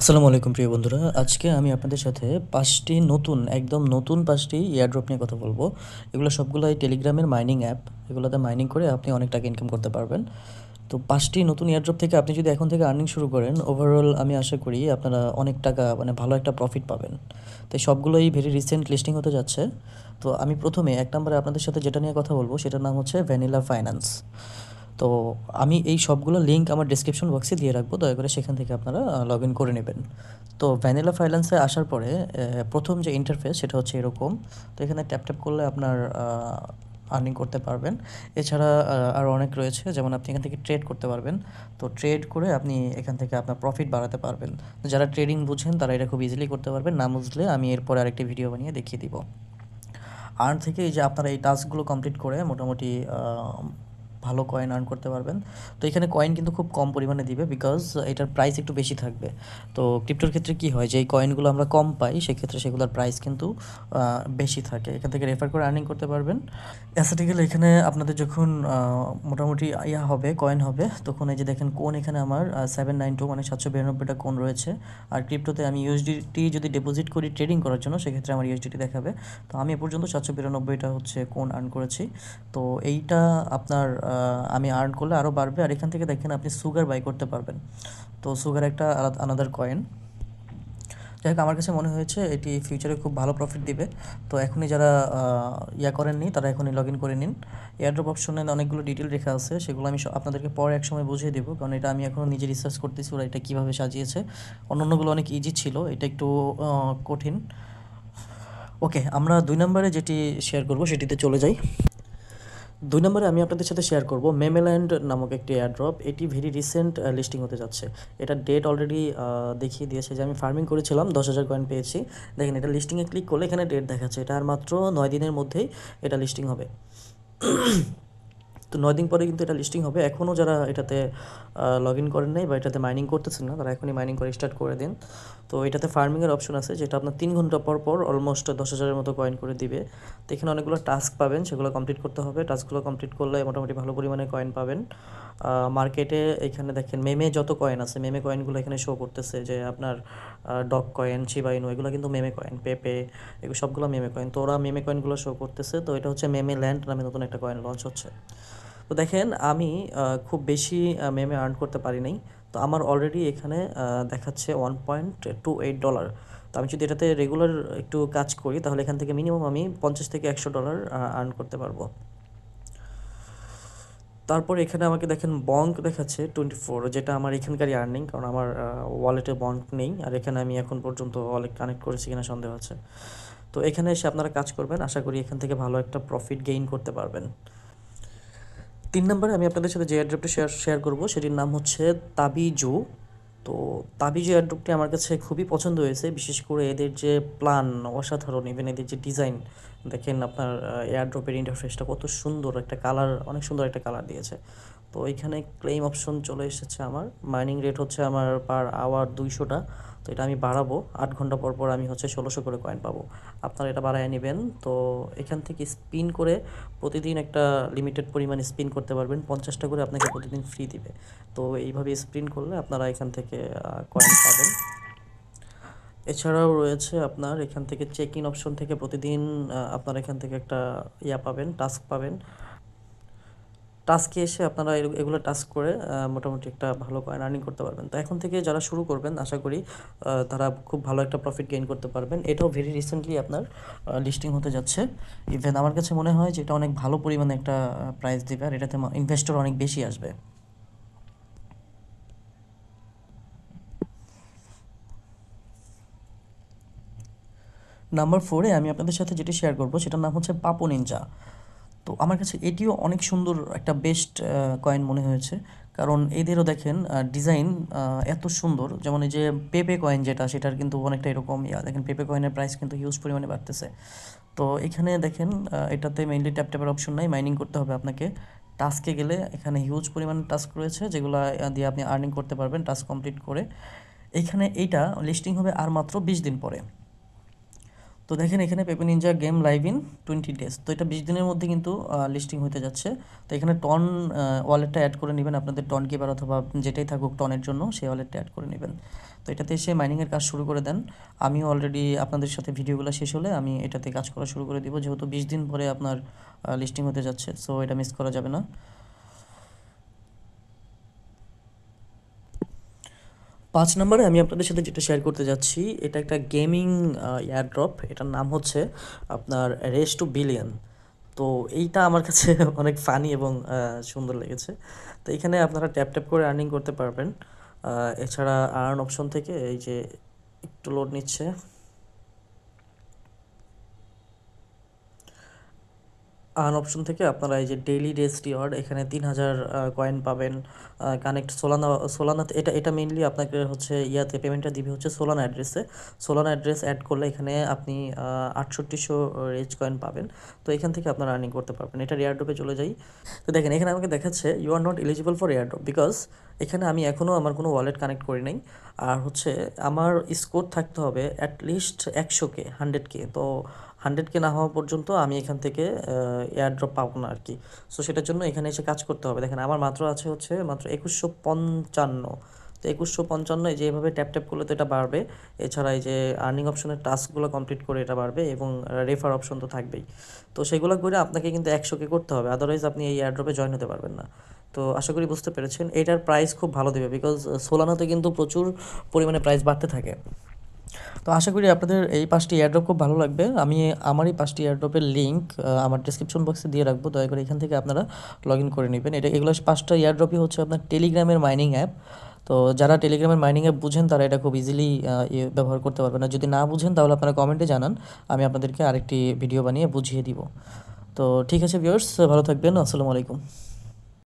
আসসালামু আলাইকুম প্রিয় বন্ধুরা আজকে আমি আপনাদের সাথে পাঁচটি নতুন একদম নতুন পাঁচটি এয়ারড্রপ নিয়ে কথা বলবো এগুলো সবগুলোই টেলিগ্রামের মাইনিং অ্যাপ এগুলোতে মাইনিং করে আপনি অনেক টাকা ইনকাম করতে পারবেন তো পাঁচটি নতুন এয়ারড্রপ থেকে আপনি যদি এখন থেকে আর্নিং শুরু করেন ওভারঅল আমি আশা করি আপনারা অনেক টাকা মানে ভালো একটা প্রফিট পাবেন তাই সবগুলোই ভেরি রিসেন্ট লিস্টিং হতে যাচ্ছে তো আমি প্রথমে এক নম্বরে আপনাদের সাথে যেটা নিয়ে কথা বলবো সেটার নাম হচ্ছে ভ্যানিলা ফাইন্যান্স তো আমি এই সবগুলো লিঙ্ক আমার ডিসক্রিপশন বক্সে দিয়ে রাখবো দয়া করে সেখান থেকে আপনারা লগ ইন করে নেবেন তো ভ্যানিলা ফাইন্যান্সে আসার পরে প্রথম যে ইন্টারফেস সেটা হচ্ছে এরকম তো এখানে ট্যাপ ট্যাপ করলে আপনার আর্নিং করতে পারবেন এছাড়া আরও অনেক রয়েছে যেমন আপনি এখান থেকে ট্রেড করতে পারবেন তো ট্রেড করে আপনি এখান থেকে আপনার প্রফিট বাড়াতে পারবেন যারা ট্রেডিং বুঝেন তারা এটা খুব ইজিলি করতে পারবেন না বুঝলে আমি এরপরে আরেকটি ভিডিও বানিয়ে দেখিয়ে দিব আর্ন থেকে এই যে আপনারা এই টাস্কগুলো কমপ্লিট করে মোটামুটি ভালো কয়েন আর্ন করতে পারবেন তো এখানে কয়েন কিন্তু খুব কম পরিমাণে দিবে বিকজ এটার প্রাইস একটু বেশি থাকবে তো ক্রিপ্টোর ক্ষেত্রে কি হয় যে এই কয়েনগুলো আমরা কম পাই সেক্ষেত্রে সেগুলোর প্রাইস কিন্তু বেশি থাকে এখান থেকে রেফার করে আর্নিং করতে পারবেন অ্যাসেটে গেলে এখানে আপনাদের যখন মোটামুটি ইয়া হবে কয়েন হবে তখন এই যে দেখেন কোন এখানে আমার সেভেন নাইন টু মানে সাতশো বিরানব্বইটা কোন রয়েছে আর ক্রিপ্টোতে আমি ইউএসডিটি যদি ডিপোজিট করি ট্রেডিং করার জন্য সেক্ষেত্রে আমার ইউএসডিটি দেখাবে তো আমি এ পর্যন্ত সাতশো বিরানব্বইটা হচ্ছে কোন আর্ন করেছি তো এইটা আপনার আমি আর্ন করলে আরও বাড়বে আর এখান থেকে দেখেন আপনি সুগার বাই করতে পারবেন তো সুগার একটা আনাদার কয়েন যাই হোক আমার কাছে মনে হয়েছে এটি ফিউচারে খুব ভালো প্রফিট দিবে তো এখনই যারা ইয়া করেননি তারা এখনই লগ ইন করে নিন এয়ারড্রপ অপশনে অনেকগুলো ডিটেল রেখা আছে সেগুলো আমি আপনাদেরকে পরে এক সময় বুঝিয়ে দেবো কারণ এটা আমি এখনও নিজে রিসার্চ করতেছি ওরা এটা কীভাবে সাজিয়েছে অন্যান্যগুলো অনেক ইজি ছিল এটা একটু কঠিন ওকে আমরা দুই নম্বরে যেটি শেয়ার করব সেটিতে চলে যাই দুই নম্বরে আমি আপনাদের সাথে শেয়ার করব মেমেল্যান্ড নামক একটি এয়ারড্রপ এটি ভেরি রিসেন্ট লিস্টিং হতে যাচ্ছে এটা ডেট অলরেডি দেখিয়ে দিয়েছে যে আমি ফার্মিং করেছিলাম দশ হাজার কয়েন পেয়েছি দেখেন এটা লিস্টিংয়ে ক্লিক করলে এখানে ডেট দেখাচ্ছে এটা আর মাত্র নয় দিনের মধ্যেই এটা লিস্টিং হবে তো নয় দিন পরে কিন্তু এটা লিস্টিং হবে এখনও যারা এটাতে লগ ইন করেন নাই বা এটাতে মাইনিং করতেছেন না তারা এখনই মাইনিং করে স্টার্ট করে দিন তো এটাতে ফার্মিংয়ের অপশন আছে যেটা আপনার তিন ঘন্টা পর পর অলমোস্ট দশ হাজারের মতো কয়েন করে দিবে তো এখানে অনেকগুলো টাস্ক পাবেন সেগুলো কমপ্লিট করতে হবে টাস্কগুলো কমপ্লিট করলে মোটামুটি ভালো পরিমাণে কয়েন পাবেন মার্কেটে এখানে দেখেন মেমে যত কয়েন আছে মেমে কয়েনগুলো এখানে শো করতেছে যে আপনার ডক কয়েন শিবাইনু এগুলো কিন্তু মেমে কয়েন পেপে এগুলো সবগুলো মেমে কয়েন তো ওরা মেমে কয়েনগুলো শো করতেছে তো এটা হচ্ছে মেমে ল্যান্ড নামে নতুন একটা কয়েন লঞ্চ হচ্ছে তো দেখেন আমি খুব বেশি মেমে আর্ন করতে পারি নাই তো আমার অলরেডি এখানে দেখাচ্ছে one point two eight dollar তো আমি যদি এটাতে রেগুলার একটু কাজ করি তাহলে এখান থেকে মিনিমাম আমি পঞ্চাশ থেকে একশো ডলার আর্ন করতে পারবো তারপর এখানে আমাকে দেখেন বঙ্ক দেখাচ্ছে টোয়েন্টি ফোর যেটা আমার এখানকারই আর্নিং কারণ আমার ওয়ালেটে বঙ্ক নেই আর এখানে আমি এখন পর্যন্ত ওয়ালেট কানেক্ট করেছি কিনা সন্দেহ আছে তো এখানে এসে আপনারা কাজ করবেন আশা করি এখান থেকে ভালো একটা প্রফিট গেইন করতে পারবেন তিন নম্বরে আমি আপনাদের সাথে যে অ্যাড্রেপটা শেয়ার শেয়ার করবো সেটির নাম হচ্ছে তাবিজু তো তাবিজের অ্যাড্রুপটি আমার কাছে খুবই পছন্দ হয়েছে বিশেষ করে এদের যে প্ল্যান অসাধারণ ইভেন এদের যে ডিজাইন দেখেন আপনার এয়ারড্রপের ইন্টারফেসটা কত সুন্দর একটা কালার অনেক সুন্দর একটা কালার দিয়েছে তো এখানে ক্লেম অপশন চলে এসেছে আমার মাইনিং রেট হচ্ছে আমার পার আওয়ার দুইশোটা তো এটা আমি বাড়াবো আট ঘন্টা পর পর আমি হচ্ছে ষোলোশো করে কয়েন পাবো আপনারা এটা বাড়ায় নেবেন তো এখান থেকে স্পিন করে প্রতিদিন একটা লিমিটেড পরিমাণ স্পিন করতে পারবেন পঞ্চাশটা করে আপনাকে প্রতিদিন ফ্রি দিবে তো এইভাবে স্পিন করলে আপনারা এখান থেকে কয়েন পাবেন এছাড়াও রয়েছে আপনার এখান থেকে চেক ইন অপশন থেকে প্রতিদিন আপনার এখান থেকে একটা ইয়া পাবেন টাস্ক পাবেন টাস্কে এসে আপনারা এগুলো টাস্ক করে মোটামুটি একটা ভালো কয়েন আর্নিং করতে পারবেন তো এখন থেকে যারা শুরু করবেন আশা করি তারা খুব ভালো একটা প্রফিট গেইন করতে পারবেন এটাও ভেরি রিসেন্টলি আপনার লিস্টিং হতে যাচ্ছে ইভেন আমার কাছে মনে হয় যে এটা অনেক ভালো পরিমাণে একটা প্রাইস দেবে আর এটাতে ইনভেস্টর অনেক বেশি আসবে নাম্বার ফোরে আমি আপনাদের সাথে যেটি শেয়ার করবো সেটার নাম হচ্ছে পাপো নিনজা তো আমার কাছে এটিও অনেক সুন্দর একটা বেস্ট কয়েন মনে হয়েছে কারণ এদেরও দেখেন ডিজাইন এত সুন্দর যেমন এই যে পেপে কয়েন যেটা সেটার কিন্তু অনেকটা এরকম ইয়া দেখেন পেপে কয়েনের প্রাইস কিন্তু হিউজ পরিমাণে বাড়তেছে তো এখানে দেখেন এটাতে মেইনলি ট্যাপ ট্যাপের অপশন নাই মাইনিং করতে হবে আপনাকে টাস্কে গেলে এখানে হিউজ পরিমাণে টাস্ক রয়েছে যেগুলো দিয়ে আপনি আর্নিং করতে পারবেন টাস্ক কমপ্লিট করে এখানে এইটা লিস্টিং হবে আর মাত্র বিশ দিন পরে তো দেখেন এখানে Pepe Ninja game live in twenty days তো এটা বিশ দিনের মধ্যে কিন্তু লিস্টিং হতে যাচ্ছে তো এখানে টন ওয়ালেটটা অ্যাড করে নেবেন আপনাদের টন কিপার অথবা যেটাই থাকুক টনের জন্য সেই ওয়ালেটটা অ্যাড করে নেবেন তো এটাতে এসে মাইনিংয়ের কাজ শুরু করে দেন আমিও অলরেডি আপনাদের সাথে ভিডিওগুলো শেষ হলে আমি এটাতে কাজ করা শুরু করে দিব যেহেতু বিশ দিন পরে আপনার লিস্টিং হতে যাচ্ছে সো এটা মিস করা যাবে না পাঁচ নম্বরে আমি আপনাদের সাথে যেটা শেয়ার করতে যাচ্ছি এটা একটা গেমিং এয়ারড্রপ এটার নাম হচ্ছে আপনার রেস টু বিলিয়ন তো এইটা আমার কাছে অনেক ফানি এবং সুন্দর লেগেছে তো এখানে আপনারা ট্যাপ ট্যাপ করে আর্নিং করতে পারবেন এছাড়া আর্ন অপশন থেকে এই যে একটু লোড নিচ্ছে আন অপশন থেকে আপনারা এই যে ডেইলি রেস রিওয়ার্ড এখানে তিন হাজার কয়েন পাবেন কানেক্ট সোলানা সোলানা এটা এটা মেইনলি আপনাকে হচ্ছে ইয়াতে পেমেন্টটা দিবে হচ্ছে সোলানা অ্যাড্রেসে সোলান অ্যাড্রেস অ্যাড করলে এখানে আপনি আটষট্টিশো রেজ কয়েন পাবেন তো এখান থেকে আপনারা আর্নিং করতে পারবেন এটা এয়ারড্রপে চলে যাই তো দেখেন এখানে আমাকে দেখাচ্ছে you are not eligible for airdrop because এখানে আমি এখনও আমার কোনো ওয়ালেট কানেক্ট করি নাই আর হচ্ছে আমার স্কোর থাকতে হবে অ্যাটলিস্ট একশো কে হান্ড্রেড কে তো হান্ড্রেড কে না হওয়া পর্যন্ত আমি এখান থেকে এয়ার ড্রপ পাবো না আর কি সো সেটার জন্য এখানে এসে কাজ করতে হবে দেখেন আমার মাত্র আছে হচ্ছে মাত্র একুশশো পঞ্চান্ন তো একুশশো পঞ্চান্ন এই যে এভাবে ট্যাপ ট্যাপ করলে তো এটা বাড়বে এছাড়া এই যে আর্নিং অপশনের টাস্কগুলো কমপ্লিট করে এটা বাড়বে এবং রেফার অপশন তো থাকবেই তো সেগুলো করে আপনাকে কিন্তু একশোকে করতে হবে আদারওয়াইজ আপনি এই এয়ারড্রপে জয়েন হতে পারবেন না তো আশা করি বুঝতে পেরেছেন এটার প্রাইস খুব ভালো দেবে বিকজ সোলানাতে কিন্তু প্রচুর পরিমাণে প্রাইস বাড়তে থাকে তো আশা করি আপনাদের এই পাঁচটি এয়ারড্রপ খুব ভালো লাগবে আমি আমার এই পাঁচটি এয়ারড্রপের লিঙ্ক আমার ডিসক্রিপশন বক্সে দিয়ে রাখবো দয়া করে এখান থেকে আপনারা লগ ইন করে নেবেন এটা এগুলো পাঁচটা এয়ারড্রপই হচ্ছে আপনার টেলিগ্রামের মাইনিং অ্যাপ তো যারা টেলিগ্রামের মাইনিং অ্যাপ বুঝেন তারা এটা খুব ইজিলি ইয়ে ব্যবহার করতে পারবেন আর যদি না বুঝেন তাহলে আপনারা কমেন্টে জানান আমি আপনাদেরকে আরেকটি ভিডিও বানিয়ে বুঝিয়ে দিব তো ঠিক আছে ভিওর্স ভালো থাকবেন আসসালামু আলাইকুম